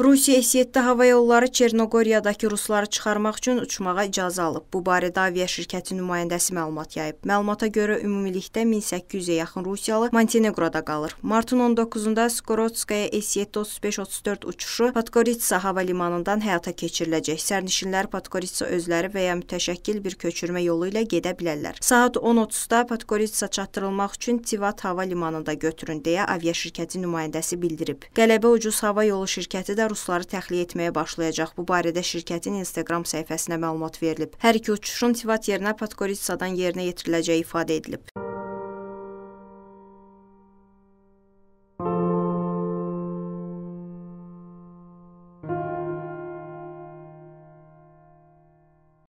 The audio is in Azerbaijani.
Rusiya 7 hava yolları Çernoqoriyadakı rusları çıxarmaq üçün uçmağa icazə alıb. Bu barədə avia şirkəti nümayəndəsi məlumat yayıb. Məlumata görə ümumilikdə 1800-ə yaxın rusiyalı Monteneqroda qalır. Martın 19-da Skorotskaya S-735-34 uçuşu Podgorica hava limanından həyata keçiriləcək. Sərnişinlər Podgorica özləri və ya mütəşəkkil bir köçürmə yolu ilə gedə bilərlər. Saat 10:30-da Podgorica çatdırılmaq üçün Tivat hava limanında götürün deyə avia şirkəti nümayəndəsi bildirib. Qələbə ucuz hava yolu şirkəti də də rusları təxliyə etməyə başlayacaq. Bu barədə şirkətin Instagram səhifəsinə məlumat verilib. Hər iki uçuşun Tivat yerinə Podgoricsadan yerinə yetiriləcəyi ifadə edilib.